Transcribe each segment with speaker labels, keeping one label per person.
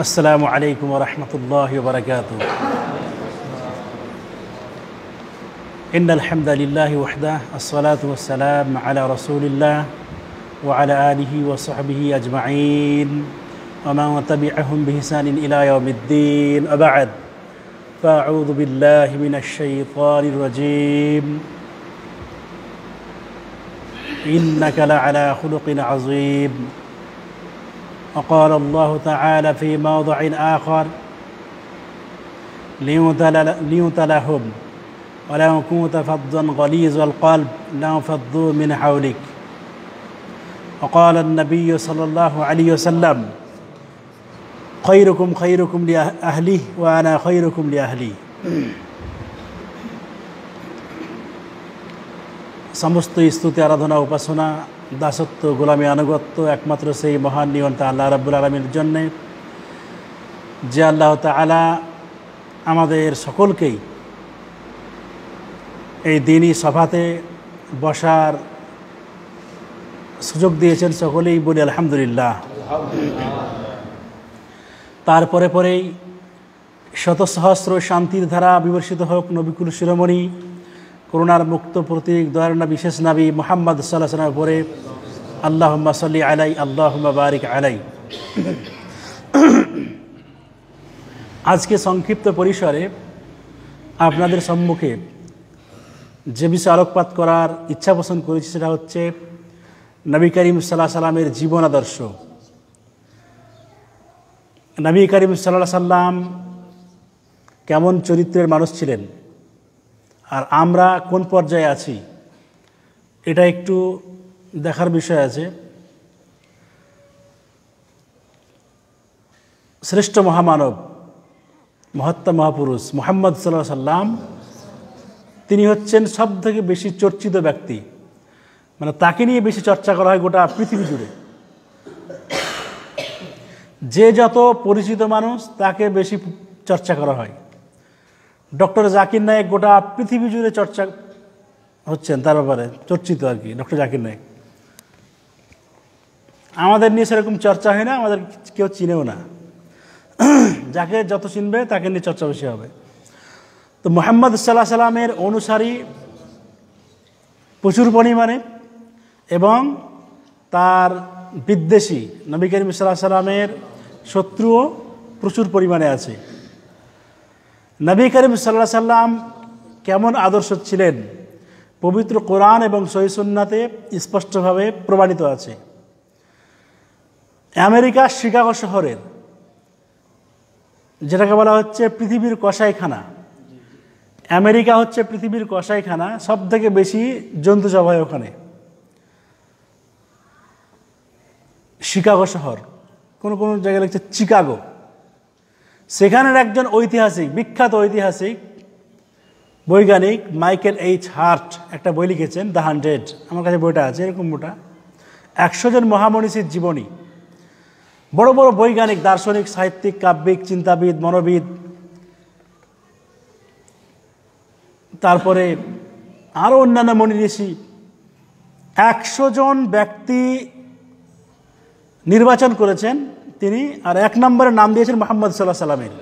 Speaker 1: السلام عليكم ورحمة الله وبركاته إن الحمد لله وحده الصلاة والسلام على رسول الله وعلى آله وصحبه أجمعين ومن تبعهم بإحسان إلى يوم الدين أبعد فأعوذ بالله من الشيطان الرجيم إنك لعلى خلق عظيم وقال الله تعالى في موضع آخر لهم ولو كنت فظا غليظ القلب لانفضوا من حولك وقال النبي صلى الله عليه وسلم خيركم خيركم لأهله وأنا خيركم لأهلي সমস্ত স্তুতি আরাধনা উপাসনা দাসত্ব গোলামী আনুগত্য একমাত্র সেই মহান নিয়ন্তা আল্লাহ রাবুল আলমীর জন্যে যে আল্লাহ তালা আমাদের সকলকেই এই দিনই সভাতে বসার সুযোগ দিয়েছেন সকলেই বলি আলহামদুলিল্লাহ তারপরে পরেই শত সহস্র শান্তির ধারা বিবর্ষিত হোক নবিকুল শিরোমণি করুণার মুক্ত প্রতীক দয়ারণা বিশেষ নাবি মোহাম্মদ সাল্লাহ সাল্লামের পরে আল্লাহম্মা সাল্লি আলাই আল্লাহম্মা বারিক আলাই আজকে সংক্ষিপ্ত পরিসরে আপনাদের সম্মুখে যে বিষয়ে আলোকপাত করার ইচ্ছা পোষণ করেছি সেটা হচ্ছে নবী করিম সাল্লাহ সাল্লামের জীবন আদর্শ নবী করিম সাল্লাহ সাল্লাম কেমন চরিত্রের মানুষ ছিলেন আর আমরা কোন পর্যায়ে আছি এটা একটু দেখার বিষয় আছে শ্রেষ্ঠ মহামানব মহাত্মা মহাপুরুষ মোহাম্মদ সাল্লাহ সাল্লাম তিনি হচ্ছেন সব থেকে বেশি চর্চিত ব্যক্তি মানে তাকে নিয়ে বেশি চর্চা করা হয় গোটা পৃথিবী জুড়ে যে যত পরিচিত মানুষ তাকে বেশি চর্চা করা হয় ডক্টর জাকির নায়েক গোটা পৃথিবী জুড়ে চর্চা হচ্ছেন তার ব্যাপারে চর্চিত আর কি ডক্টর জাকির নায়েক আমাদের নিয়ে সেরকম চর্চা হয় না আমাদের কেউ চিনেও না যাকে যত চিনবে তাকে নিয়ে চর্চা বেশি হবে তো মোহাম্মদ সাল্লাহ সাল্লামের অনুসারী প্রচুর পরিমাণে এবং তার বিদ্বেষী নবী করিম সাল্লাহ সাল্লামের শত্রুও প্রচুর পরিমাণে আছে নবী করিম সাল্লা সাল্লাম কেমন আদর্শ ছিলেন পবিত্র কোরআন এবং সহিসুন্নাতে স্পষ্টভাবে প্রমাণিত আছে আমেরিকা শিকাগো শহরের যেটাকে বলা হচ্ছে পৃথিবীর কষাইখানা আমেরিকা হচ্ছে পৃথিবীর কষাইখানা সব থেকে বেশি জন্তু জবাই ওখানে শিকাগো শহর কোনো কোনো জায়গায় লাগছে চিকাগো সেখানের একজন ঐতিহাসিক বিখ্যাত ঐতিহাসিক বৈজ্ঞানিক মাইকেল এইচ হার্ট একটা বই লিখেছেন দ্য হান্ড্রেড আমার কাছে বইটা আছে এরকম বইটা একশো জন মহামনীষীর জীবনী বড় বড় বৈজ্ঞানিক দার্শনিক সাহিত্যিক কাব্যিক চিন্তাবিদ মনোবিদ তারপরে আরও অন্যান্য মনীষী একশো জন ব্যক্তি নির্বাচন করেছেন তিনি আর এক নম্বরে নাম দিয়েছেন মোহাম্মদ সাল্লাহ সাল্লামের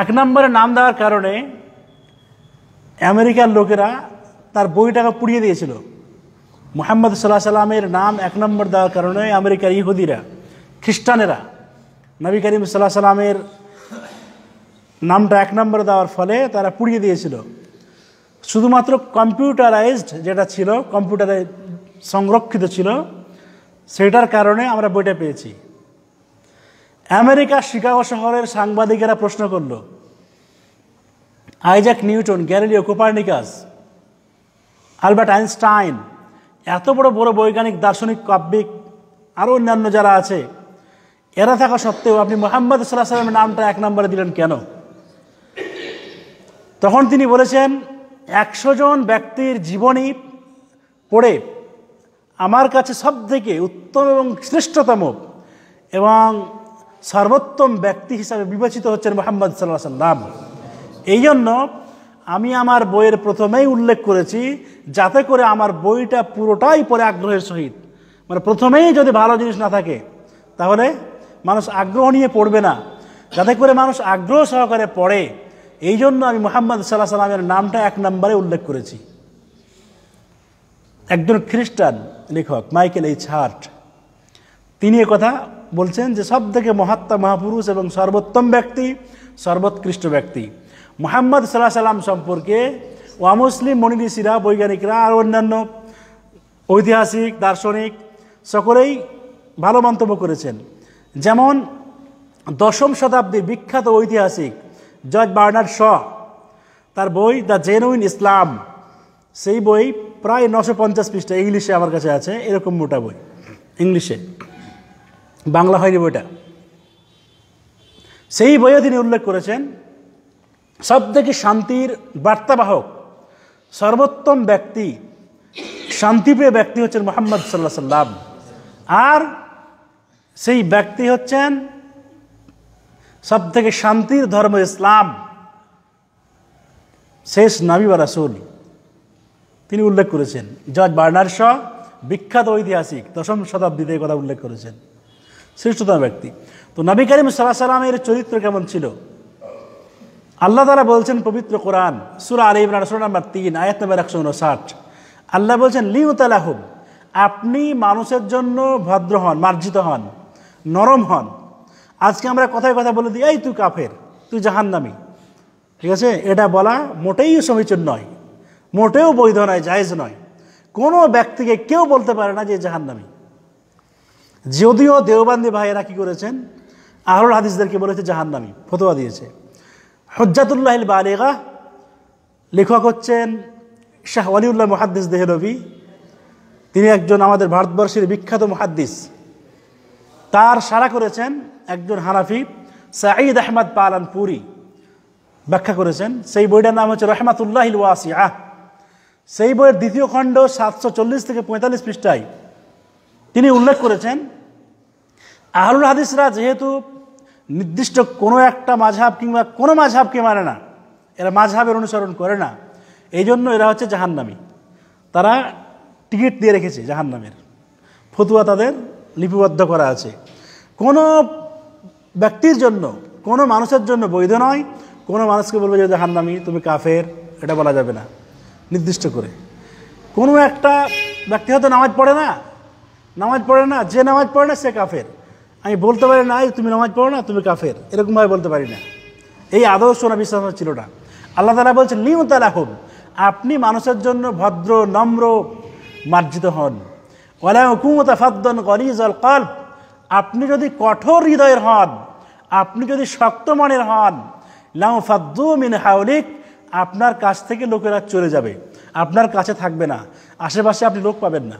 Speaker 1: এক নম্বরে নাম দেওয়ার কারণে আমেরিকার লোকেরা তার বইটাকে পুড়িয়ে দিয়েছিল মোহাম্মদ সাল্লাহ সাল্লামের নাম এক নম্বর দেওয়ার কারণে আমেরিকার ইহুদিরা খ্রিস্টানেরা নবী করিম সাল্লাহ সাল্লামের নামটা এক নম্বর দেওয়ার ফলে তারা পুড়িয়ে দিয়েছিল শুধুমাত্র কম্পিউটারাইজড যেটা ছিল কম্পিউটারে সংরক্ষিত ছিল সেটার কারণে আমরা বইটা পেয়েছি আমেরিকার শিকাগো শহরের সাংবাদিকেরা প্রশ্ন করল Isaac Newton Galileo Copernicus Albert Einstein এত বড় বড় বৈজ্ঞানিক দার্শনিক কাব্যিক আরও অন্যান্য যারা আছে এরা থাকা সত্ত্বেও আপনি মোহাম্মদ সাল্লাহ সাল্লামের নামটা এক নম্বরে দিলেন কেন তখন তিনি বলেছেন একশো জন ব্যক্তির জীবনী পড়ে আমার কাছে সবথেকে উত্তম এবং শ্রেষ্ঠতম এবং সর্বোত্তম ব্যক্তি হিসাবে বিবেচিত হচ্ছেন মোহাম্মদ সাল্লাহ সাল্লাম এই জন্য আমি আমার বইয়ের প্রথমেই উল্লেখ করেছি যাতে করে আমার বইটা পুরোটাই পরে আগ্রহের সহিত মানে প্রথমেই যদি ভালো জিনিস না থাকে তাহলে মানুষ আগ্রহ নিয়ে পড়বে না যাতে করে মানুষ আগ্রহ সহকারে পড়ে এই জন্য আমি মোহাম্মদ সাল্লাহ সাল্লামের নামটা এক নম্বরে উল্লেখ করেছি একজন খ্রিস্টান লেখক মাইকেল এইচ হার্ট তিনি কথা বলছেন যে সব থেকে মহাত্মা মহাপুরুষ এবং সর্বোত্তম ব্যক্তি সর্বোৎকৃষ্ট ব্যক্তি মোহাম্মদ সাল্লাহ সাল্লাম সম্পর্কে অমুসলিম মনিঋষিরা বৈজ্ঞানিকরা আর অন্যান্য ঐতিহাসিক দার্শনিক সকলেই ভালো মন্তব্য করেছেন যেমন দশম শতাব্দীর বিখ্যাত ঐতিহাসিক জজ বার্নার শ তার বই দ্য জেনুইন ইসলাম সেই বই প্রায় নশো পঞ্চাশ পৃষ্ঠা ইংলিশে আমার কাছে আছে এরকম মোটা বই ইংলিশে বাংলা হয়নি বইটা সেই বইয়ে তিনি উল্লেখ করেছেন সব থেকে শান্তির বার্তাবাহক সর্বোত্তম ব্যক্তি শান্তিপ্রিয় ব্যক্তি হচ্ছেন মোহাম্মদ সাল্লাহ সাল্লাম আর সেই ব্যক্তি হচ্ছেন সব থেকে শান্তির ধর্ম ইসলাম শেষ বা রাসুল তিনি উল্লেখ করেছেন জজ বার্নার শ বিখ্যাত ঐতিহাসিক দশম শতাব্দীতে কথা উল্লেখ করেছেন শ্রেষ্ঠতম ব্যক্তি তো নবী করিম সাল্লাহ সাল্লামের চরিত্র কেমন ছিল আল্লাহ তারা বলছেন পবিত্র কোরআন সুরা আলী ইমরান সুরা নাম্বার তিন আয়াত নাম্বার একশো উনষাট আল্লাহ বলছেন উতালাহ আপনি মানুষের জন্য ভদ্র হন মার্জিত হন নরম হন আজকে আমরা কথায় কথা বলে দিই এই তুই কাফের তুই জাহান্নামি ঠিক আছে এটা বলা মোটেই সমীচীন নয় মোটেও বৈধ নয় জায়েজ নয় কোনো ব্যক্তিকে কেউ বলতে পারে না যে জাহান্নামি যদিও দেওবান্দি ভাইয়েরা কী করেছেন আহরুল হাদিসদেরকে বলেছে জাহান্নামি ফতোয়া দিয়েছে হজ্জাতুল্লাহ বালেগা লেখক হচ্ছেন শাহ আলিউল্লাহ মহাদ্দিস রবি তিনি একজন আমাদের ভারতবর্ষের বিখ্যাত মহাদ্দিস তার সারা করেছেন একজন হানাফি সাঈদ আহমদ পুরী ব্যাখ্যা করেছেন সেই বইটার নাম হচ্ছে রহমাতুল্লাহ ওয়াসি আহ সেই বইয়ের দ্বিতীয় খণ্ড সাতশো চল্লিশ থেকে পঁয়তাল্লিশ পৃষ্ঠায় তিনি উল্লেখ করেছেন আহলুল হাদিসরা যেহেতু নির্দিষ্ট কোনো একটা মাঝহাব কিংবা কোনো মাঝহাবকে মানে না এরা মাঝহাবের অনুসরণ করে না এই জন্য এরা হচ্ছে জাহান্নামি তারা টিকিট দিয়ে রেখেছে জাহান্নামের ফতুয়া তাদের লিপিবদ্ধ করা আছে কোনো ব্যক্তির জন্য কোনো মানুষের জন্য বৈধ নয় কোনো মানুষকে বলবে যে জাহান্নামি তুমি কাফের এটা বলা যাবে না নির্দিষ্ট করে কোনো একটা ব্যক্তি হয়তো নামাজ পড়ে না নামাজ পড়ে না যে নামাজ পড়ে না সে কাফের আমি বলতে পারি না তুমি নামাজ পড়ো না তুমি কাফের এরকমভাবে বলতে পারি না এই আদর্শ না বিশ্বাস ছিল না আল্লাহ তালা বলছেন নিউ তালা হোক আপনি মানুষের জন্য ভদ্র নম্র মার্জিত হন ওলাকুমতাফাদ্দন করিজল কল্প আপনি যদি কঠোর হৃদয়ের হন আপনি যদি শক্ত মনের হন লাউ ফাদ্দু মিন হাউলিক আপনার কাছ থেকে লোকেরা চলে যাবে আপনার কাছে থাকবে না আশেপাশে আপনি লোক পাবেন না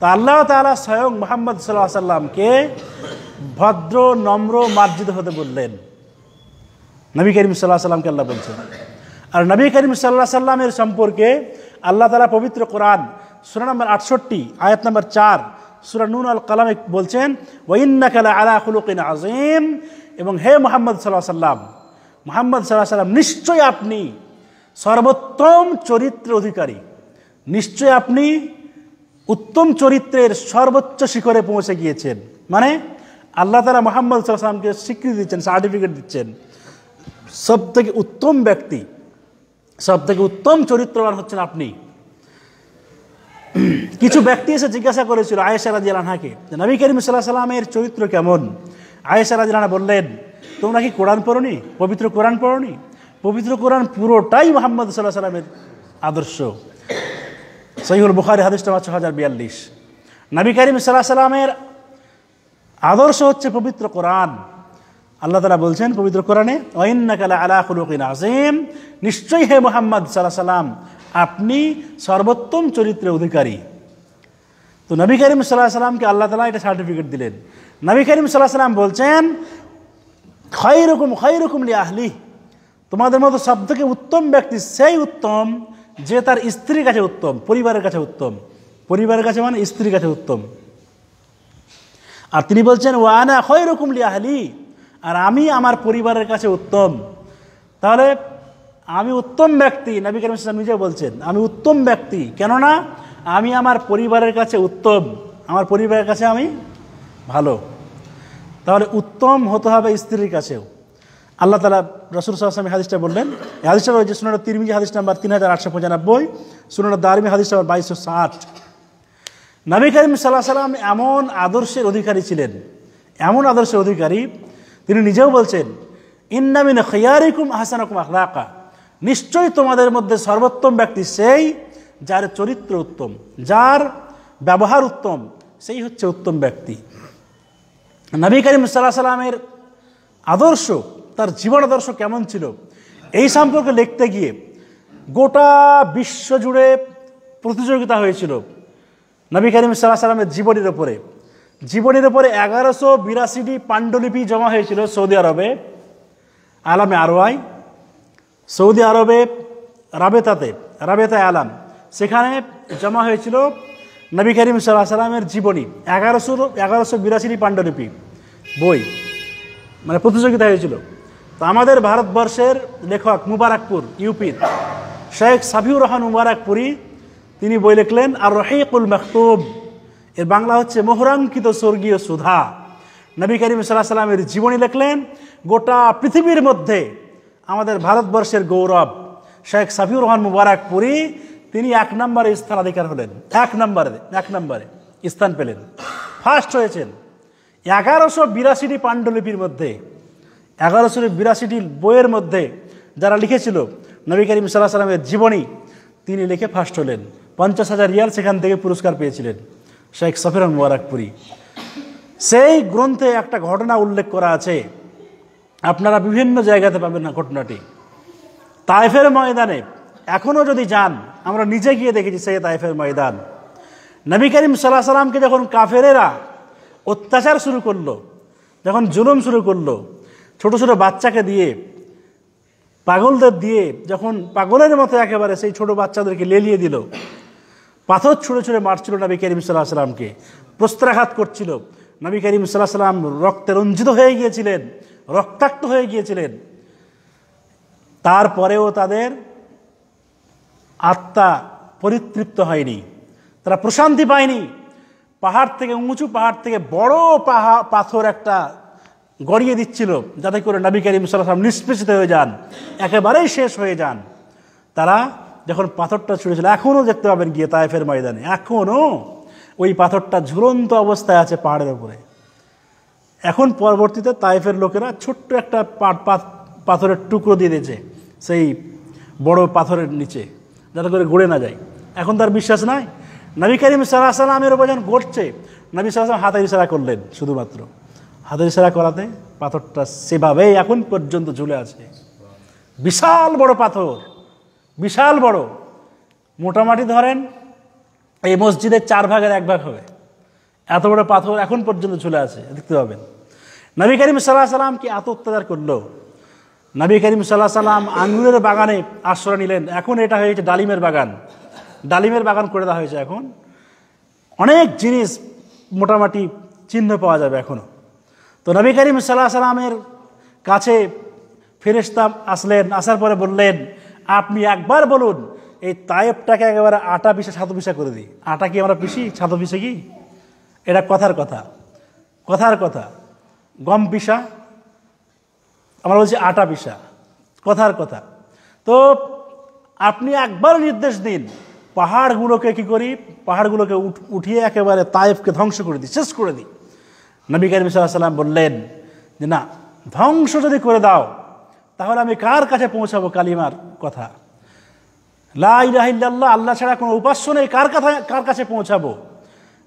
Speaker 1: তা আল্লাহ তালা স্বয়ং মোহাম্মদ সাল্লাহ সাল্লামকে ভদ্র নম্র মার্জিত হতে বললেন নবী করিম সাল্লাহ সাল্লামকে আল্লাহ বলছেন আর নবী করিম সাল্লাহ সাল্লামের সম্পর্কে আল্লাহ তালা পবিত্র কোরআন সুরা নম্বর আটষট্টি আয়াত নম্বর চার সুরা নুন আল কালামে বলছেন ওয়াইন্নাকালা আলা খুলুকিন আজিম এবং হে মোহাম্মদ সাল্লাহ সাল্লাম মোহাম্মদ সাল্লাহ সাল্লাম নিশ্চয়ই আপনি সর্বোত্তম চরিত্র অধিকারী নিশ্চয় আপনি উত্তম চরিত্রের সর্বোচ্চ শিখরে পৌঁছে গিয়েছেন মানে আল্লাহ তালা মোহাম্মদ সাল্লামকে স্বীকৃতি দিচ্ছেন সার্টিফিকেট দিচ্ছেন সব থেকে উত্তম ব্যক্তি সব থেকে উত্তম চরিত্রবান হচ্ছেন আপনি কিছু ব্যক্তি এসে জিজ্ঞাসা করেছিল আয়েশা রাজি আনহাকে নবী করিম সাল্লাহ সাল্লামের চরিত্র কেমন আয়েশা রাজি আনহা বললেন তোমরা কি কোরআন পড়োনি পবিত্র কোরআন পড়োনি পবিত্র কোরআন পুরোটাই মোহাম্মদ সাল্লাহ সাল্লামের আদর্শ সহিউল বুখারি হাদিস নাম্বার ছ হাজার বিয়াল্লিশ নবী করিম সাল্লাহ সাল্লামের আদর্শ হচ্ছে পবিত্র কোরআন আল্লাহ তালা বলছেন পবিত্র কোরআনে অইন্নাকালা আলা খুলুকিন আসিম নিশ্চয়ই হে মোহাম্মদ সাল্লাহ সাল্লাম আপনি সর্বোত্তম চরিত্রের অধিকারী তো নবী করিম সাল্লাহ সাল্লামকে আল্লাহ তালা এটা সার্টিফিকেট দিলেন নবী করিম সাল্লাহ সাল্লাম বলছেন খৈরকম রকম লি আহলি তোমাদের মতো সবথেকে উত্তম ব্যক্তি সেই উত্তম যে তার স্ত্রীর কাছে উত্তম পরিবারের কাছে উত্তম পরিবারের কাছে মানে স্ত্রীর কাছে উত্তম আর তিনি বলছেন ওয়ানা হয় রকম লিয়াহালি আর আমি আমার পরিবারের কাছে উত্তম তাহলে আমি উত্তম ব্যক্তি নবী করিম ইসলাম নিজে বলছেন আমি উত্তম ব্যক্তি কেননা আমি আমার পরিবারের কাছে উত্তম আমার পরিবারের কাছে আমি ভালো তাহলে উত্তম হতে হবে স্ত্রীর কাছেও আল্লাহ তালা রসুল সাহসামী হাদিসটা বললেন হাদিসটা রয়েছে সুনানা তিরমিজি হাদিস নাম্বার তিন হাজার আটশো পঁচানব্বই সুনানা দারমি হাদিস নাম্বার বাইশশো ষাট নবী করিম সাল্লাহ সাল্লাম এমন আদর্শের অধিকারী ছিলেন এমন আদর্শের অধিকারী তিনি নিজেও বলছেন ইন্নামিন খৈয়ারিকুম আহসানকুম আখলাকা নিশ্চয়ই তোমাদের মধ্যে সর্বোত্তম ব্যক্তি সেই যার চরিত্র উত্তম যার ব্যবহার উত্তম সেই হচ্ছে উত্তম ব্যক্তি নবী করিম সাল্লাহ সাল্লামের আদর্শ তার জীবনাদর্শ কেমন ছিল এই সম্পর্কে লিখতে গিয়ে গোটা বিশ্ব জুড়ে প্রতিযোগিতা হয়েছিল নবী করিম সাল্লাহ সাল্লামের জীবনীর ওপরে জীবনীর ওপরে এগারোশো বিরাশিটি পাণ্ডুলিপি জমা হয়েছিল সৌদি আরবে আলামে আরোয়াই সৌদি আরবে রাবেতাতে রাবেতা আলাম সেখানে জমা হয়েছিল নবী করিম সাল্লাহ সাল্লামের জীবনী এগারোশো এগারোশো বিরাশিটি পাণ্ডুলিপি বই মানে প্রতিযোগিতা হয়েছিল তো আমাদের ভারতবর্ষের লেখক মুবারকপুর ইউপির শেখ সাফিউর রহমান মুবারকপুরি তিনি বই লিখলেন আর রহিকুল মখতুব এর বাংলা হচ্ছে মোহরাঙ্কিত স্বর্গীয় সুধা নবী করিম সাল্লাহ সাল্লামের জীবনী লিখলেন গোটা পৃথিবীর মধ্যে আমাদের ভারতবর্ষের গৌরব শেখ সাফিউর রহমান মুবারকপুরি তিনি এক নম্বরে স্থানাধিকার হলেন এক নম্বরে এক নম্বরে স্থান পেলেন ফার্স্ট হয়েছেন এগারোশো বিরাশিটি পাণ্ডুলিপির মধ্যে এগারোশোর বিরাশিটি বইয়ের মধ্যে যারা লিখেছিল নবী করিম সাল্লাহ সাল্লামের জীবনী তিনি লিখে ফার্স্ট হলেন পঞ্চাশ হাজার রিয়াল সেখান থেকে পুরস্কার পেয়েছিলেন শেখ সফির মোয়ারাকপুরি সেই গ্রন্থে একটা ঘটনা উল্লেখ করা আছে আপনারা বিভিন্ন জায়গাতে পাবেন না ঘটনাটি তাইফের ময়দানে এখনও যদি যান আমরা নিজে গিয়ে দেখেছি সেই তাইফের ময়দান নবী করিম সাল্লাহ সাল্লামকে যখন কাফেরেরা অত্যাচার শুরু করলো যখন জুলুম শুরু করলো ছোট ছোট বাচ্চাকে দিয়ে পাগলদের দিয়ে যখন পাগলের মতো একেবারে সেই ছোট বাচ্চাদেরকে লেলিয়ে দিল পাথর ছুঁড়ে ছুঁড়ে মারছিল নবী করিম সাল্লাহ সাল্লামকে প্রস্ত্রাঘাত করছিল নবী করিম সাল্লাহ সাল্লাম রক্তে রঞ্জিত হয়ে গিয়েছিলেন রক্তাক্ত হয়ে গিয়েছিলেন তারপরেও তাদের আত্মা পরিতৃপ্ত হয়নি তারা প্রশান্তি পায়নি পাহাড় থেকে উঁচু পাহাড় থেকে বড় পাহাড় পাথর একটা গড়িয়ে দিচ্ছিল যাতে করে নবী করিম সাল্লাম নিষ্পেষিত হয়ে যান একেবারেই শেষ হয়ে যান তারা যখন পাথরটা ছুঁড়েছিল এখনও দেখতে পাবেন গিয়ে তায়েফের ময়দানে এখনও ওই পাথরটা ঝুলন্ত অবস্থায় আছে পাহাড়ের উপরে এখন পরবর্তীতে তায়েফের লোকেরা ছোট্ট একটা পাথরের টুকরো দিয়ে দিয়েছে সেই বড় পাথরের নিচে যাতে করে গড়ে না যায় এখন তার বিশ্বাস নাই নবী করিম সাল্লাহ সাল্লামের উপর যখন গড়ছে নবী সাল্লাহ হাতে ইশারা করলেন শুধুমাত্র হাতের সেরা করাতে পাথরটা সেভাবেই এখন পর্যন্ত ঝুলে আছে বিশাল বড় পাথর বিশাল বড় মোটামুটি ধরেন এই মসজিদের চার ভাগের এক ভাগ হবে এত বড় পাথর এখন পর্যন্ত ঝুলে আছে দেখতে পাবেন নবী করিম সাল্লাহ সাল্লাম কি এত অত্যাচার করলো নবী করিম সাল্লাহ সাল্লাম আঙ্গুরের বাগানে আশ্রয় নিলেন এখন এটা হয়েছে ডালিমের বাগান ডালিমের বাগান করে দেওয়া হয়েছে এখন অনেক জিনিস মোটামুটি চিহ্ন পাওয়া যাবে এখনও তো নবী করিম সাল্লাহ সাল্লামের কাছে ফেরেস্তাম আসলেন আসার পরে বললেন আপনি একবার বলুন এই তায়েবটাকে একেবারে আটা পিসা সাধু পিসা করে দিই আটা কি আমরা পিসি সাধু পিসে কি এটা কথার কথা কথার কথা গম পিসা আমরা বলছি আটা পিসা কথার কথা তো আপনি একবার নির্দেশ দিন পাহাড়গুলোকে কি করি পাহাড়গুলোকে উঠিয়ে একেবারে তায়েবকে ধ্বংস করে দিই শেষ করে দিই নবী করিম সাল্লাম বললেন যে না ধ্বংস যদি করে দাও তাহলে আমি কার কাছে পৌঁছাবো কালিমার কথা লাহিল্লা আল্লাহ ছাড়া কোনো উপাস্য নেই কার কথা কার কাছে পৌঁছাবো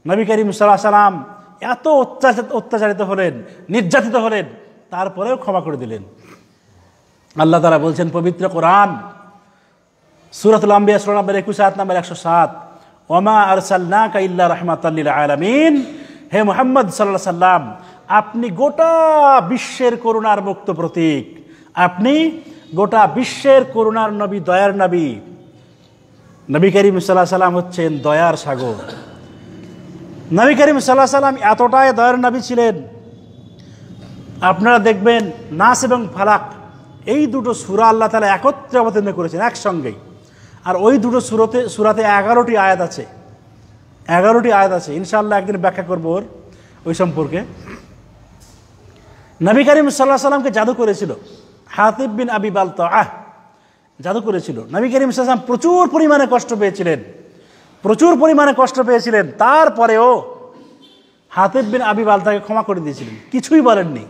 Speaker 1: নবী করিম সাল্লাহ সাল্লাম এত অত্যাচার অত্যাচারিত হলেন নির্যাতিত হলেন তারপরেও ক্ষমা করে দিলেন আল্লাহ তারা বলছেন পবিত্র কোরআন সুরত আম্বিয়া সুরান নম্বর একুশ সাত নম্বর একশো সাত ওমা আর সাল্লা কাইল্লা রহমাত আলমিন হে মোহাম্মদ সাল্লা সাল্লাম আপনি গোটা বিশ্বের করুণার মুক্ত প্রতীক আপনি গোটা বিশ্বের করুণার নবী দয়ার নবী নবী করিম সাল্লাহ সাল্লাম হচ্ছেন দয়ার সাগর নবী করিম সাল্লাহ সাল্লাম এতটাই দয়ার নবী ছিলেন আপনারা দেখবেন নাস এবং ফালাক এই দুটো সুরা আল্লাহ তালা একত্রে অবতীর্ণ করেছেন একসঙ্গেই আর ওই দুটো সুরতে সুরাতে এগারোটি আয়াত আছে এগারোটি আয়াত আছে ইনশাআল্লাহ একদিন ব্যাখ্যা করবো ওর ওই সম্পর্কে নবী করিম সাল্লাহ সাল্লামকে জাদু করেছিল হাতিব বিন আবি তো আহ জাদু করেছিল নবী করিম সাল্লাম প্রচুর পরিমাণে কষ্ট পেয়েছিলেন প্রচুর পরিমাণে কষ্ট পেয়েছিলেন তারপরেও হাতিব বিন আবি বালতাকে ক্ষমা করে দিয়েছিলেন কিছুই বলেননি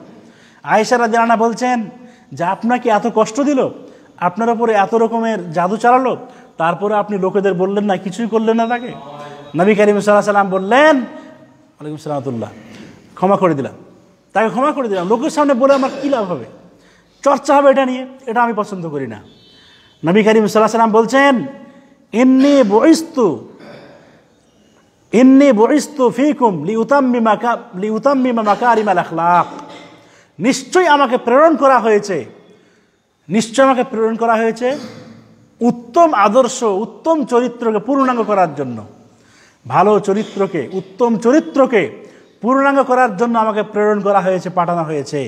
Speaker 1: আয়েশারা জানা বলছেন যে আপনাকে এত কষ্ট দিল আপনার ওপরে এত রকমের জাদু চালালো তারপরে আপনি লোকেদের বললেন না কিছুই করলেন না তাকে নবী করিম সাল্লাহ সাল্লাম বললেন ওয়ালাইকুম সালামতুল্লাহ ক্ষমা করে দিলাম তাকে ক্ষমা করে দিলাম লোকের সামনে বলে আমার কী লাভ হবে চর্চা হবে এটা নিয়ে এটা আমি পছন্দ করি না নবী করিম সাল্লাহ সাল্লাম বলছেন ইন্নি বইস্তু ইন্নি বইস্তু ফিকুম লি উতাম্মি মাকা লি উতাম্মি মাকা আরিমাল আখলাক নিশ্চয়ই আমাকে প্রেরণ করা হয়েছে নিশ্চয় আমাকে প্রেরণ করা হয়েছে উত্তম আদর্শ উত্তম চরিত্রকে পূর্ণাঙ্গ করার জন্য ভালো চরিত্রকে উত্তম চরিত্রকে পূর্ণাঙ্গ করার জন্য আমাকে প্রেরণ করা হয়েছে পাঠানো হয়েছে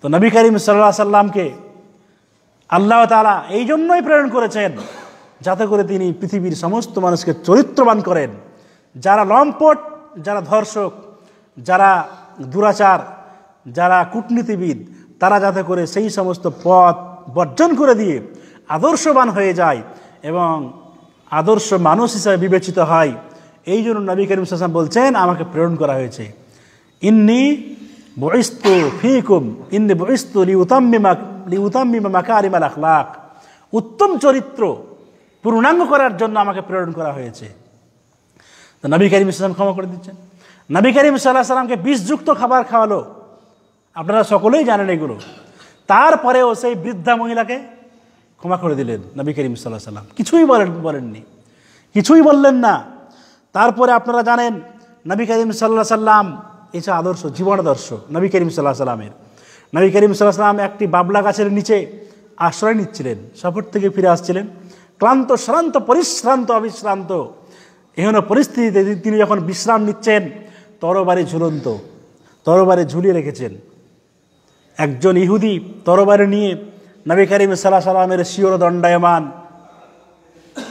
Speaker 1: তো নবী করিম সাল্লা সাল্লামকে আল্লাহ তালা এই জন্যই প্রেরণ করেছেন যাতে করে তিনি পৃথিবীর সমস্ত মানুষকে চরিত্রবান করেন যারা লম্পট যারা ধর্ষক যারা দুরাচার যারা কূটনীতিবিদ তারা যাতে করে সেই সমস্ত পথ বর্জন করে দিয়ে আদর্শবান হয়ে যায় এবং আদর্শ মানুষ হিসাবে বিবেচিত হয় এই জন্য নবী করিম সাসাম বলছেন আমাকে প্রেরণ করা হয়েছে ইন্নি বয়স্তু ফিকুম ইন্নি বইস্তু লিউতাম্মিমা লিউতাম্মিমা লাখ আখলাক উত্তম চরিত্র পূর্ণাঙ্গ করার জন্য আমাকে প্রেরণ করা হয়েছে তো নবী করিম ইসলাম ক্ষমা করে দিচ্ছেন নবী করিম সাল্লাহ সাল্লামকে বিষযুক্ত খাবার খাওয়ালো আপনারা সকলেই জানেন এগুলো তারপরেও সেই বৃদ্ধা মহিলাকে ক্ষমা করে দিলেন নবী করিম সাল্লাহ সাল্লাম কিছুই বলেন বলেননি কিছুই বললেন না তারপরে আপনারা জানেন নবী করিম সাল্লাহ সাল্লাম এটা আদর্শ জীবনাদর্শ নবী করিম সাল্লাহ সাল্লামের নবী করিম সাল্লাহ সাল্লাম একটি বাবলা গাছের নিচে আশ্রয় নিচ্ছিলেন সফর থেকে ফিরে আসছিলেন ক্লান্ত শ্রান্ত পরিশ্রান্ত অবিশ্রান্ত এখনও পরিস্থিতিতে তিনি যখন বিশ্রাম নিচ্ছেন তরবারে ঝুলন্ত তরবারে ঝুলিয়ে রেখেছেন একজন ইহুদি তরবারে নিয়ে নবী করিম সাল্লাহ সাল্লামের শিওর দণ্ডায়মান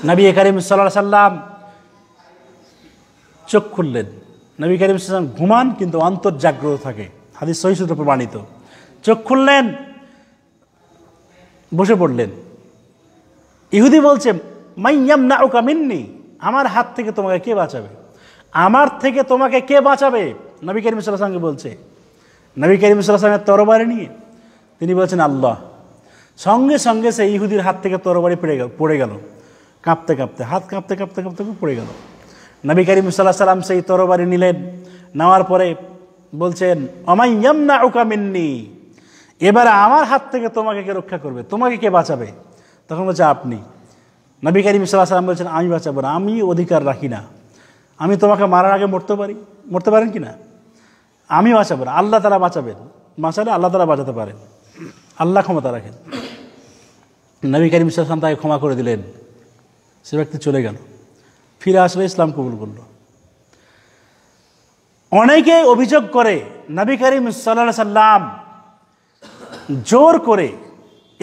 Speaker 1: নবী করিম সাল্লাহ সাল্লাম চোখ খুললেন নবী করিম সাল্লাম ঘুমান কিন্তু অন্তর জাগ্রত থাকে হাদিস সহিষ্ণুত প্রমাণিত চোখ খুললেন বসে পড়লেন ইহুদি বলছে মাইয়াম না ওকা মিন্নি আমার হাত থেকে তোমাকে কে বাঁচাবে আমার থেকে তোমাকে কে বাঁচাবে নবী করিম সাল্লাহ বলছে নবী করিম সাল্লাহ তরবারি নিয়ে তিনি বলছেন আল্লাহ সঙ্গে সঙ্গে সেই ইহুদির হাত থেকে তরবারি পড়ে গেল পড়ে গেল কাঁপতে কাঁপতে হাত কাঁপতে কাঁপতে কাঁপতে পড়ে গেল নবী করিম সাল্লাহ সাল্লাম সেই তরবারি নিলেন নেওয়ার পরে বলছেন অমাইয়াম না উকামিননি এবার আমার হাত থেকে তোমাকে কে রক্ষা করবে তোমাকে কে বাঁচাবে তখন বলছে আপনি নবী করিম সাল্লাহ সাল্লাম বলছেন আমি বাঁচাবো না আমি অধিকার রাখি না আমি তোমাকে মারার আগে মরতে পারি মরতে পারেন কি না আমি বাঁচাবো না আল্লাহ তারা বাঁচাবেন বাঁচালে আল্লাহ তারা বাঁচাতে পারেন আল্লাহ ক্ষমতা রাখেন নবী কারিম ইসলাম তাকে ক্ষমা করে দিলেন সে ব্যক্তি চলে গেল ফিরে আসলে ইসলাম কবুল করল অনেকে অভিযোগ করে নবী কারিম সাল্লা সাল্লাম জোর করে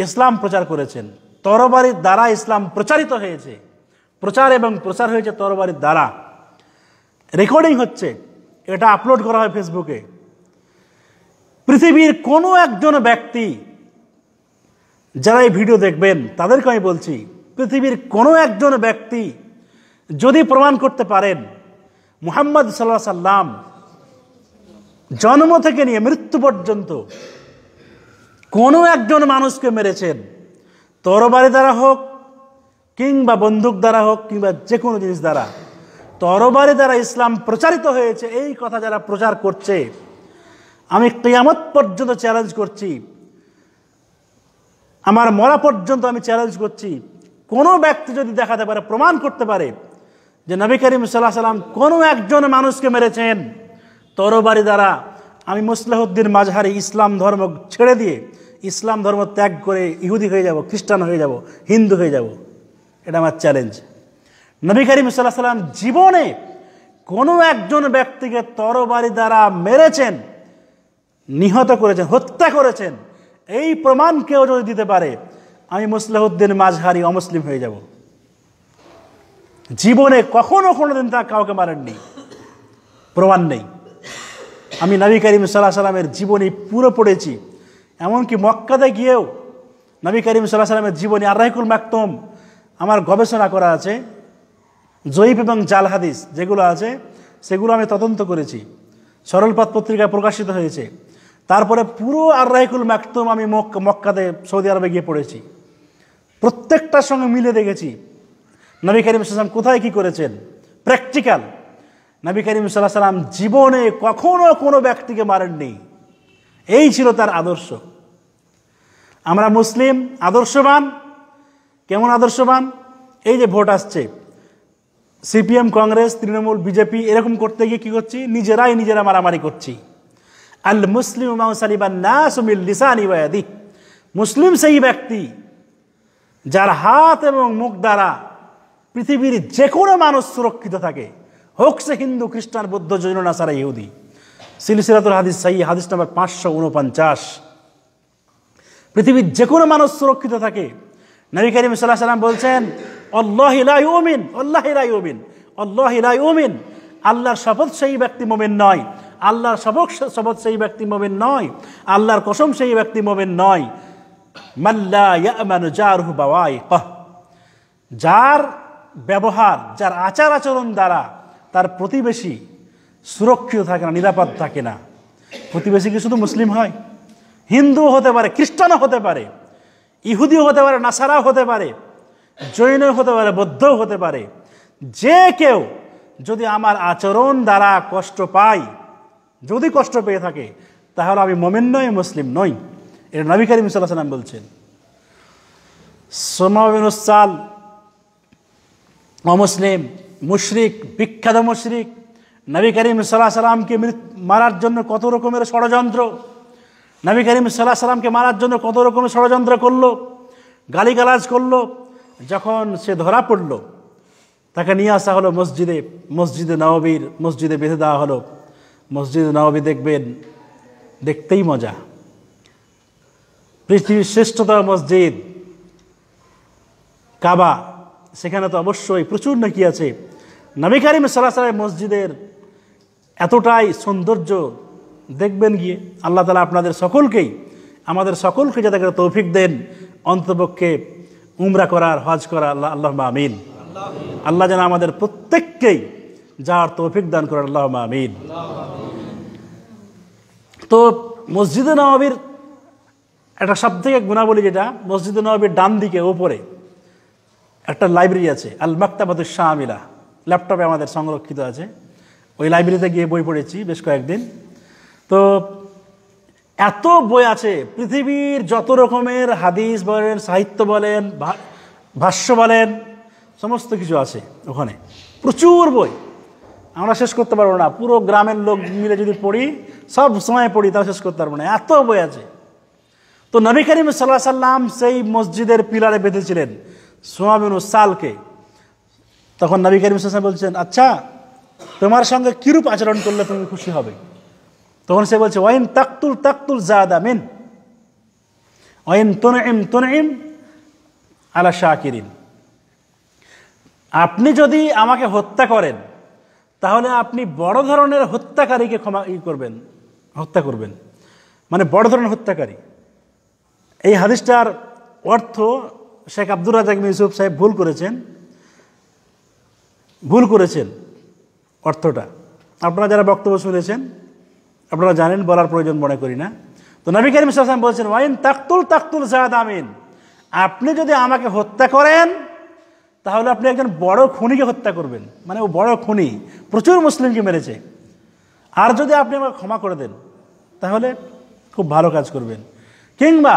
Speaker 1: ইসলাম প্রচার করেছেন তরবারির দ্বারা ইসলাম প্রচারিত হয়েছে প্রচার এবং প্রচার হয়েছে তরবারির দ্বারা রেকর্ডিং হচ্ছে এটা আপলোড করা হয় ফেসবুকে পৃথিবীর কোনো একজন ব্যক্তি যারা এই ভিডিও দেখবেন তাদেরকে আমি বলছি পৃথিবীর কোনো একজন ব্যক্তি যদি প্রমাণ করতে পারেন মুহাম্মদ সাল্লাহ সাল্লাম জন্ম থেকে নিয়ে মৃত্যু পর্যন্ত কোনো একজন মানুষকে মেরেছেন তরবারি দ্বারা হোক কিংবা বন্দুক দ্বারা হোক কিংবা যে কোনো জিনিস দ্বারা তরবারি দ্বারা ইসলাম প্রচারিত হয়েছে এই কথা যারা প্রচার করছে আমি কেয়ামত পর্যন্ত চ্যালেঞ্জ করছি আমার মরা পর্যন্ত আমি চ্যালেঞ্জ করছি কোনো ব্যক্তি যদি দেখাতে পারে প্রমাণ করতে পারে যে নবী করিম সাল্লাহ সাল্লাম কোনো একজন মানুষকে মেরেছেন তরবারি দ্বারা আমি মুসলাহদ্দিন মাঝহারি ইসলাম ধর্ম ছেড়ে দিয়ে ইসলাম ধর্ম ত্যাগ করে ইহুদি হয়ে যাব খ্রিস্টান হয়ে যাব হিন্দু হয়ে যাব এটা আমার চ্যালেঞ্জ নবী করিম সাল্লাহ সাল্লাম জীবনে কোনো একজন ব্যক্তিকে তরবারি দ্বারা মেরেছেন নিহত করেছেন হত্যা করেছেন এই প্রমাণ কেউ যদি দিতে পারে আমি মুসলাহুদ্দিন মাঝহারি অমুসলিম হয়ে যাব জীবনে কখনো কোনো দিন তা কাউকে মারেননি প্রমাণ নেই আমি নবী করিম সাল্লাহ সাল্লামের জীবনী পুরো পড়েছি এমনকি মক্কাতে গিয়েও নবী করিম সাল্লাহ সাল্লামের জীবনী আর্রাহিকুল মাকতম আমার গবেষণা করা আছে জৈব এবং জাল হাদিস যেগুলো আছে সেগুলো আমি তদন্ত করেছি সরলপাত পত্রিকায় প্রকাশিত হয়েছে তারপরে পুরো আর রাহিকুল ম্যাকতুম আমি মক্কাতে সৌদি আরবে গিয়ে পড়েছি প্রত্যেকটার সঙ্গে মিলে দেখেছি নবী করিম সাল্লাম কোথায় কী করেছেন প্র্যাকটিক্যাল নবী করিম সাল্লাহ সাল্লাম জীবনে কখনো কোনো ব্যক্তিকে মারেননি এই ছিল তার আদর্শ আমরা মুসলিম আদর্শবান কেমন আদর্শবান এই যে ভোট আসছে সিপিএম কংগ্রেস তৃণমূল বিজেপি এরকম করতে গিয়ে কী করছি নিজেরাই নিজেরা মারামারি করছি আল মুসলিম লিসানি মুসলিম সেই ব্যক্তি যার হাত এবং মুখ দ্বারা পৃথিবীর যে কোনো মানুষ সুরক্ষিত থাকে হোক সে হিন্দু খ্রিস্টান বৌদ্ধ জৈন না সারা ইহুদি সিলসিরাতুল হাদিস সাই হাদিস নম্বর পাঁচশো উনপঞ্চাশ পৃথিবীর যে কোনো মানুষ সুরক্ষিত থাকে নবী করিম সাল্লাহ সাল্লাম বলছেন অল্লাহ ওমিন অল্লাহ ওমিন অল্লাহ ওমিন আল্লাহর শপথ সেই ব্যক্তি মোমেন নয় আল্লাহর সবক শপথ সেই ব্যক্তি মোমেন নয় আল্লাহর কসম সেই ব্যক্তি মোমেন নয় মাল্লা যার ব্যবহার যার আচার আচরণ দ্বারা তার প্রতিবেশী সুরক্ষিত থাকে না নিরাপদ থাকে না প্রতিবেশী কি শুধু মুসলিম হয় হিন্দু হতে পারে খ্রিস্টানও হতে পারে ইহুদিও হতে পারে নাসারাও হতে পারে জৈন হতে পারে বৌদ্ধও হতে পারে যে কেউ যদি আমার আচরণ দ্বারা কষ্ট পায় যদি কষ্ট পেয়ে থাকে তাহলে আমি মোমেন নই মুসলিম নই এটা নবী করিম সাল্লাহ সাল্লাম বলছেন সোমাবিনুসাল অমুসলিম মুশরিক বিখ্যাত মুশরিক নবী করিম সাল্লাহ সাল্লামকে মারার জন্য কত রকমের ষড়যন্ত্র নবী করিম সাল্লাহ সাল্লামকে মারার জন্য কত রকমের ষড়যন্ত্র করলো গালিগালাজ করলো যখন সে ধরা পড়ল তাকে নিয়ে আসা হলো মসজিদে মসজিদে নবীর মসজিদে বেঁধে দেওয়া হলো মসজিদ নবী দেখবেন দেখতেই মজা পৃথিবীর শ্রেষ্ঠতা মসজিদ কাবা সেখানে তো অবশ্যই প্রচুর নাকি আছে নামিকারিম কারিম মসজিদের এতটাই সৌন্দর্য দেখবেন গিয়ে আল্লাহ তালা আপনাদের সকলকেই আমাদের সকলকে যাতে করে তৌফিক দেন অন্তপক্ষে উমরা করার হজ করা আল্লাহ আল্লাহ আমিন আল্লাহ যেন আমাদের প্রত্যেককেই যার তৌফিক দান করেন আল্লাহ মামিন তো মসজিদে নবাবির একটা সব থেকে গুণাবলী যেটা মসজিদে নবাবির ডান দিকে ওপরে একটা লাইব্রেরি আছে আল শাহ শাহমিলা ল্যাপটপে আমাদের সংরক্ষিত আছে ওই লাইব্রেরিতে গিয়ে বই পড়েছি বেশ কয়েকদিন তো এত বই আছে পৃথিবীর যত রকমের হাদিস বলেন সাহিত্য বলেন ভাষ্য বলেন সমস্ত কিছু আছে ওখানে প্রচুর বই আমরা শেষ করতে পারবো না পুরো গ্রামের লোক মিলে যদি পড়ি সব সময় পড়ি তাও শেষ করতে পারবো না এত বই আছে তো নবী করিম সাল্লাহ সাল্লাম সেই মসজিদের পিলারে বেঁধেছিলেন সোয়াবিন সালকে তখন নবী করিম সাল্লাম বলছেন আচ্ছা তোমার সঙ্গে কিরূপ আচরণ করলে তুমি খুশি হবে তখন সে বলছে ওয়াইন তাকতুল তাকতুল জাদ আমিন ওয়াইন তনঈম তনঈম আলা শাকিরিন আপনি যদি আমাকে হত্যা করেন তাহলে আপনি বড় ধরনের হত্যাকারীকে ক্ষমা ই করবেন হত্যা করবেন মানে বড় ধরনের হত্যাকারী এই হাদিসটার অর্থ শেখ আব্দুর রাজাক ইউসুফ সাহেব ভুল করেছেন ভুল করেছেন অর্থটা আপনারা যারা বক্তব্য শুনেছেন আপনারা জানেন বলার প্রয়োজন মনে করি না তো নবী করিম সাল্লাম বলছেন ওয়াইন তাকতুল তাকতুল সাহাদ আমিন আপনি যদি আমাকে হত্যা করেন তাহলে আপনি একজন বড় খুনিকে হত্যা করবেন মানে ও বড় খুনি প্রচুর মুসলিমকে মেরেছে আর যদি আপনি আমাকে ক্ষমা করে দেন তাহলে খুব ভালো কাজ করবেন কিংবা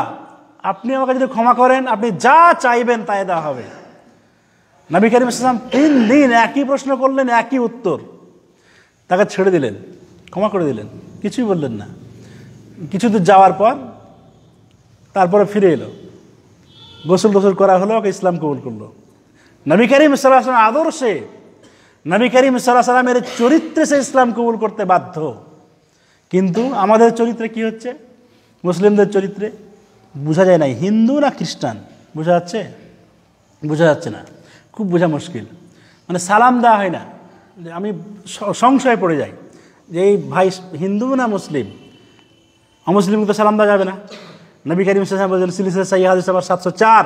Speaker 1: আপনি আমাকে যদি ক্ষমা করেন আপনি যা চাইবেন তাই দেওয়া হবে নবী করিম ইসলাম তিন দিন একই প্রশ্ন করলেন একই উত্তর তাকে ছেড়ে দিলেন ক্ষমা করে দিলেন কিছুই বললেন না কিছু দূর যাওয়ার পর তারপরে ফিরে এলো গোসল গোসল করা হলো ওকে ইসলাম কবুল করলো নবী করিম সাল্লাহাম আদর্শে নবী করিম সাল্লাহ সাল্লামের চরিত্রে সে ইসলাম কবুল করতে বাধ্য কিন্তু আমাদের চরিত্রে কি হচ্ছে মুসলিমদের চরিত্রে বোঝা যায় না হিন্দু না খ্রিস্টান বোঝা যাচ্ছে বোঝা যাচ্ছে না খুব বোঝা মুশকিল মানে সালাম দেওয়া হয় না আমি সংশয়ে পড়ে যাই যে এই ভাই হিন্দু না মুসলিম অমুসলিমকে তো সালাম দেওয়া যাবে না নবী করিম সাল্লাম বলছেন সিলিসের সাইয়াদ সাতশো চার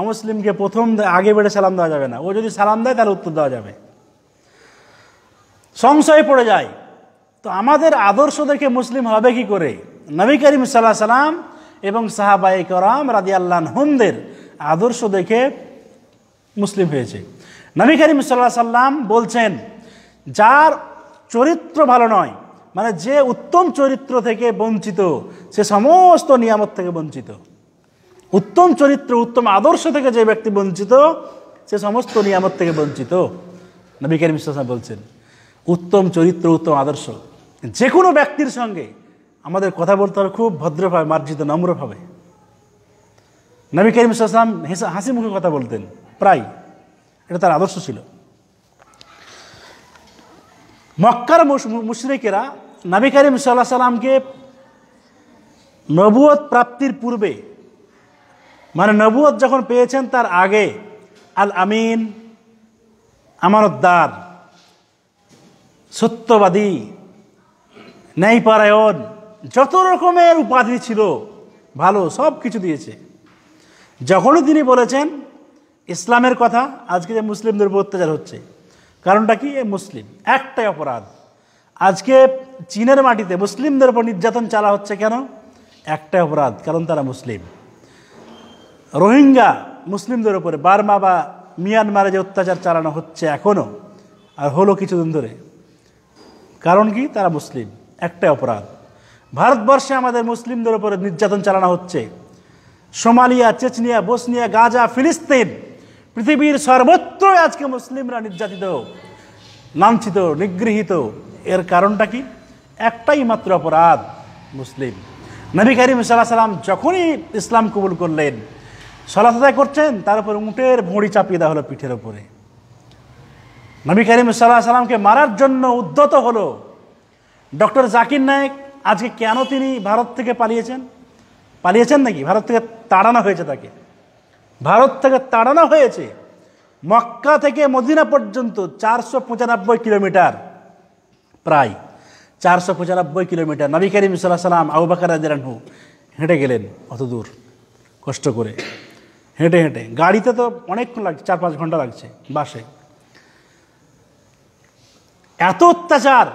Speaker 1: অমুসলিমকে প্রথম আগে বেড়ে সালাম দেওয়া যাবে না ও যদি সালাম দেয় তাহলে উত্তর দেওয়া যাবে সংশয়ে পড়ে যায় তো আমাদের আদর্শ দেখে মুসলিম হবে কি করে নবী করিম সাল্লাহ সালাম এবং সাহাবাই করাম রাজি আল্লাহ হুমদের আদর্শ দেখে মুসলিম হয়েছে নবী করিম সাল্লাহ সাল্লাম বলছেন যার চরিত্র ভালো নয় মানে যে উত্তম চরিত্র থেকে বঞ্চিত সে সমস্ত নিয়ামত থেকে বঞ্চিত উত্তম চরিত্র উত্তম আদর্শ থেকে যে ব্যক্তি বঞ্চিত সে সমস্ত নিয়ামত থেকে বঞ্চিত নবী করিম ইসলাম বলছেন উত্তম চরিত্র উত্তম আদর্শ যে কোনো ব্যক্তির সঙ্গে আমাদের কথা বলতে হবে খুব ভদ্রভাবে মার্জিত নম্রভাবে নবী করিম ইসলাম হাসি মুখে কথা বলতেন প্রায় এটা তার আদর্শ ছিল মক্কার মুশ্রিকেরা নবী করিম সাল্লাহ সাল্লামকে নবুয়ত প্রাপ্তির পূর্বে মানে নবুয়ত যখন পেয়েছেন তার আগে আল আমিন আমানতদার সত্যবাদী ন্যায়পারায়ণ যত রকমের উপাধি ছিল ভালো সব কিছু দিয়েছে যখনই তিনি বলেছেন ইসলামের কথা আজকে যে মুসলিমদের উপর অত্যাচার হচ্ছে কারণটা কি এ মুসলিম একটাই অপরাধ আজকে চীনের মাটিতে মুসলিমদের উপর নির্যাতন চালা হচ্ছে কেন একটাই অপরাধ কারণ তারা মুসলিম রোহিঙ্গা মুসলিমদের ওপরে বার্মা বা মিয়ানমারে যে অত্যাচার চালানো হচ্ছে এখনও আর হলো কিছুদিন ধরে কারণ কি তারা মুসলিম একটাই অপরাধ ভারতবর্ষে আমাদের মুসলিমদের উপরে নির্যাতন চালানো হচ্ছে সোমালিয়া চেচনিয়া বসনিয়া গাজা ফিলিস্তিন পৃথিবীর সর্বত্রই আজকে মুসলিমরা নির্যাতিত লাঞ্ছিত নিগৃহীত এর কারণটা কি একটাই মাত্র অপরাধ মুসলিম নবী করিম সাল্লাহ সাল্লাম যখনই ইসলাম কবুল করলেন সলা আদায় করছেন তার উপর উঁটের ভুঁড়ি চাপিয়ে দেওয়া হলো পিঠের ওপরে নবী করিম সাল্লাহ সাল্লামকে মারার জন্য উদ্যত হলো ডক্টর জাকির নায়েক আজকে কেন তিনি ভারত থেকে পালিয়েছেন পালিয়েছেন নাকি ভারত থেকে তাড়ানো হয়েছে তাকে ভারত থেকে তাড়ানো হয়েছে মক্কা থেকে মদিনা পর্যন্ত চারশো পঁচানব্বই কিলোমিটার প্রায় চারশো পঁচানব্বই কিলোমিটার নবী করিম সাল্লাহ সাল্লাম আবু বাকার হেঁটে গেলেন অত দূর কষ্ট করে হেঁটে হেঁটে গাড়িতে তো অনেকক্ষণ লাগছে চার পাঁচ ঘন্টা লাগছে বাসে এত অত্যাচার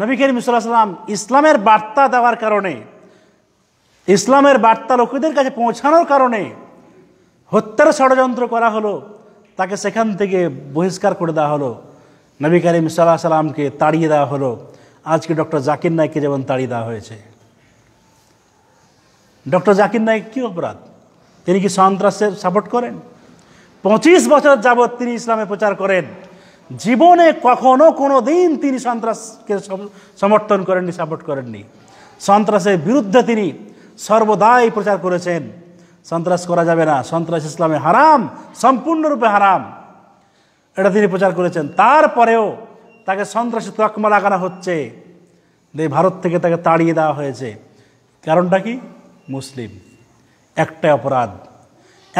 Speaker 1: নবী করিম সাল্লাম ইসলামের বার্তা দেওয়ার কারণে ইসলামের বার্তা লোকেদের কাছে পৌঁছানোর কারণে হত্যার ষড়যন্ত্র করা হলো তাকে সেখান থেকে বহিষ্কার করে দেওয়া হলো নবী করিম সাল্লাহ সাল্লামকে তাড়িয়ে দেওয়া হলো আজকে ডক্টর জাকির নাইককে যেমন তাড়িয়ে দেওয়া হয়েছে ডক্টর জাকির নাইক কী অপরাধ তিনি কি সন্ত্রাসের সাপোর্ট করেন পঁচিশ বছর যাবৎ তিনি ইসলামে প্রচার করেন জীবনে কখনো কোনো দিন তিনি সন্ত্রাসকে সমর্থন করেননি সাপোর্ট করেননি সন্ত্রাসের বিরুদ্ধে তিনি সর্বদাই প্রচার করেছেন সন্ত্রাস করা যাবে না সন্ত্রাস ইসলামে হারাম সম্পূর্ণরূপে হারাম এটা তিনি প্রচার করেছেন তারপরেও তাকে সন্ত্রাসী তকমা লাগানো হচ্ছে ভারত থেকে তাকে তাড়িয়ে দেওয়া হয়েছে কারণটা কি মুসলিম একটাই অপরাধ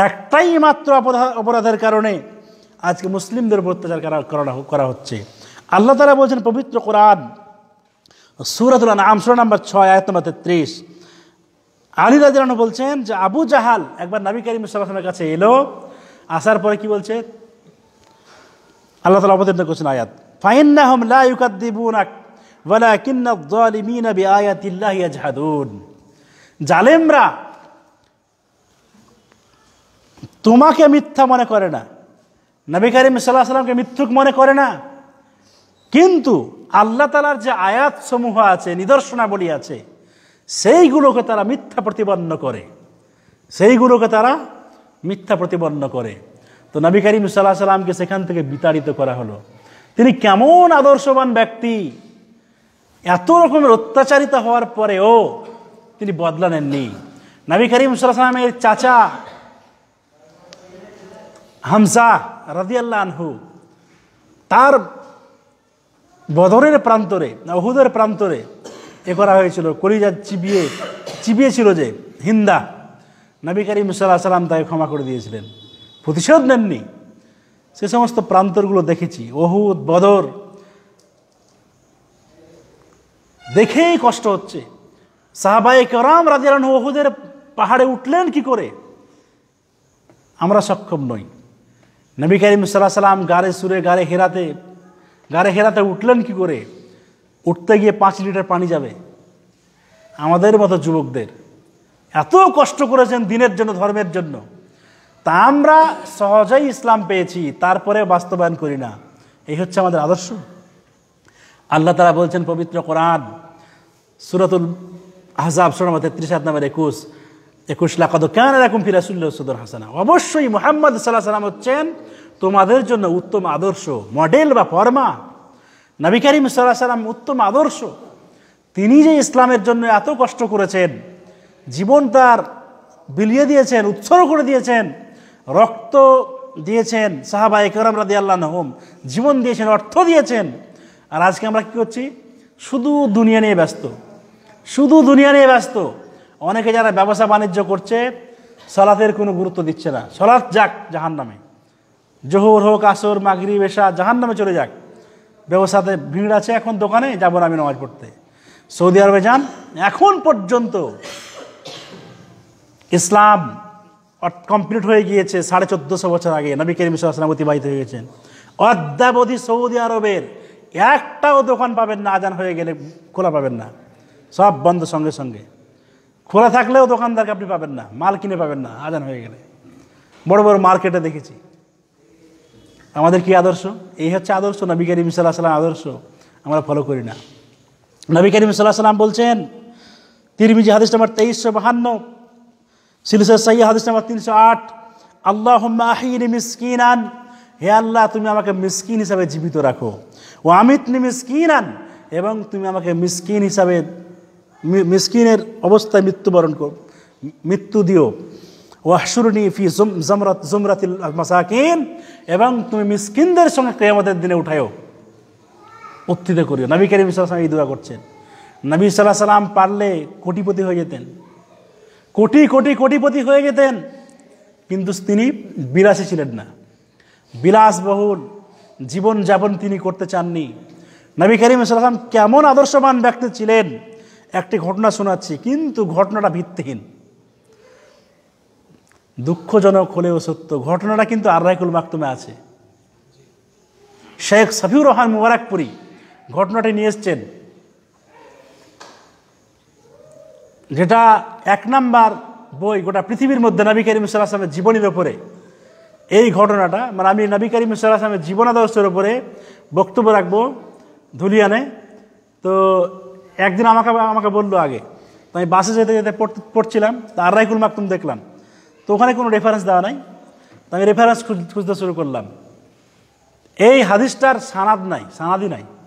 Speaker 1: একটাই মাত্র অপরাধ অপরাধের কারণে আজকে মুসলিমদের উপর অত্যাচার করা করা হচ্ছে আল্লাহ তালা বলছেন পবিত্র কোরআন সুরাতুল আমসর সুরা নাম্বার ছয় আয়ত নম্বর তেত্রিশ আলী রাজন বলছেন যে আবু জাহাল একবার নাবি কারিম সালামের কাছে এলো আসার পরে কি বলছে আল্লাহ তালা অবতীর্ণ করছেন আয়াত ফাইন্না হম লা ওয়ালাকিন্না যালিমিনা বিআয়াতিল্লাহি ইয়াজহাদুন জালেমরা তোমাকে মিথ্যা মনে করে না নবী করিম সাল্লাহ সাল্লামকে মিথ্যুক মনে করে না কিন্তু আল্লাহ তালার যে আয়াত সমূহ আছে নিদর্শনাবলী আছে সেইগুলোকে তারা মিথ্যা প্রতিপন্ন করে সেইগুলোকে তারা মিথ্যা প্রতিপন্ন করে তো নবী করিম সাল্লাহ সাল্লামকে সেখান থেকে বিতাড়িত করা হলো তিনি কেমন আদর্শবান ব্যক্তি এত রকমের অত্যাচারিত হওয়ার পরেও তিনি বদলা নেননি নবী করিম সাল্লাহ সাল্লামের চাচা হামজা রাজিয়াল্লা আনহু তার বদরের প্রান্তরে অহুদের প্রান্তরে এ করা হয়েছিল কলিজা চিবিয়ে চিবিয়েছিল যে হিন্দা নবী করিম সাল্লাহ সাল্লাম তাকে ক্ষমা করে দিয়েছিলেন প্রতিশোধ নেননি সে সমস্ত প্রান্তরগুলো দেখেছি অহুদ বদর দেখেই কষ্ট হচ্ছে সাহাবাই করাম রাজিয়ান অহুদের পাহাড়ে উঠলেন কি করে আমরা সক্ষম নই নবী করিম সাল্লাহ সাল্লাম গাড়ে সুরে গাড়ে হেরাতে গাড়ে হেরাতে উঠলেন কি করে উঠতে গিয়ে পাঁচ লিটার পানি যাবে আমাদের মতো যুবকদের এত কষ্ট করেছেন দিনের জন্য ধর্মের জন্য তা আমরা সহজেই ইসলাম পেয়েছি তারপরে বাস্তবায়ন করি না এই হচ্ছে আমাদের আদর্শ আল্লাহ তারা বলছেন পবিত্র কোরআন সুরাতুল আহজাব সোনামা তেত্রিশ হাত নামের একুশ একুশ লাখ কেন এরকম ফিরাসুল্লাহ সুদর হাসানা অবশ্যই মোহাম্মদ সাল্লাহ সাল্লাম হচ্ছেন তোমাদের জন্য উত্তম আদর্শ মডেল বা ফর্মা নবী করিম সাল্লাহ সাল্লাম উত্তম আদর্শ তিনি যে ইসলামের জন্য এত কষ্ট করেছেন জীবন তার বিলিয়ে দিয়েছেন উৎসর্গ করে দিয়েছেন রক্ত দিয়েছেন সাহাবা একরম রাদি আল্লাহ নহম জীবন দিয়েছেন অর্থ দিয়েছেন আর আজকে আমরা কী করছি শুধু দুনিয়া নিয়ে ব্যস্ত শুধু দুনিয়া নিয়ে ব্যস্ত অনেকে যারা ব্যবসা বাণিজ্য করছে সলাতের কোনো গুরুত্ব দিচ্ছে না সলাৎ যাক জাহান নামে জোহর হোক আসর মাগরি বেশা জাহান নামে চলে যাক ব্যবসাতে ভিড় আছে এখন দোকানে যাব না আমি নামাজ পড়তে সৌদি আরবে যান এখন পর্যন্ত ইসলাম কমপ্লিট হয়ে গিয়েছে সাড়ে চোদ্দোশো বছর আগে নবী করিম ইসলাম অতিবাহিত হয়ে গেছেন অদ্যাবধি সৌদি আরবের একটাও দোকান পাবেন না আজান হয়ে গেলে খোলা পাবেন না সব বন্ধ সঙ্গে সঙ্গে খোলা থাকলেও দোকানদারকে আপনি পাবেন না মাল কিনে পাবেন না আজান হয়ে গেলে বড় বড় মার্কেটে দেখেছি আমাদের কি আদর্শ এই হচ্ছে আদর্শ নবী করিম সাল্লাহ সাল্লাম আদর্শ আমরা ফলো করি না নবী করিম সাল্লাহ সাল্লাম বলছেন তিরমিজি হাদিস নাম্বার তেইশশো বাহান্ন সিলিসা সাইয়া হাদিস নাম্বার তিনশো আট আল্লাহ মিসকিন আন হে আল্লাহ তুমি আমাকে মিসকিন হিসাবে জীবিত রাখো ও আমিত মিসকিন আন এবং তুমি আমাকে মিসকিন হিসাবে মিসকিনের অবস্থায় মৃত্যুবরণ কর মৃত্যু দিও ওয়াহসুরনি ফি জমরাত জমরাতিল মাসাকিন এবং তুমি মিসকিনদের সঙ্গে কেয়ামতের দিনে উঠায়ো উত্থিত করিও নবী কারিম সাল্লাম এই দোয়া করছেন নবী সাল্লাহ সাল্লাম পারলে কোটিপতি হয়ে যেতেন কোটি কোটি কোটিপতি হয়ে যেতেন কিন্তু তিনি বিলাসী ছিলেন না বিলাসবহুল জীবনযাপন তিনি করতে চাননি নবী করিম সাল্লাম কেমন আদর্শবান ব্যক্তি ছিলেন একটি ঘটনা শোনাচ্ছি কিন্তু ঘটনাটা ভিত্তিহীন দুঃখজনক হলেও সত্য ঘটনাটা কিন্তু আর্রাইকুল মাকতুমে আছে শেখ সাফিউর রহমান মুবারকপুরি ঘটনাটি নিয়ে এসছেন যেটা এক নাম্বার বই গোটা পৃথিবীর মধ্যে নবী করিম সালামের জীবনীর ওপরে এই ঘটনাটা মানে আমি নবী করিম সালামের জীবনাদর্শের ওপরে বক্তব্য রাখবো ধুলিয়ানে তো একদিন আমাকে আমাকে বললো আগে তো আমি বাসে যেতে যেতে পড়ছিলাম তা আর রাইকুল মাকতুম দেখলাম তো ওখানে কোনো রেফারেন্স দেওয়া নাই তো আমি রেফারেন্স খুঁজতে শুরু করলাম এই হাদিসটার সানাদ নাই সানাদি নাই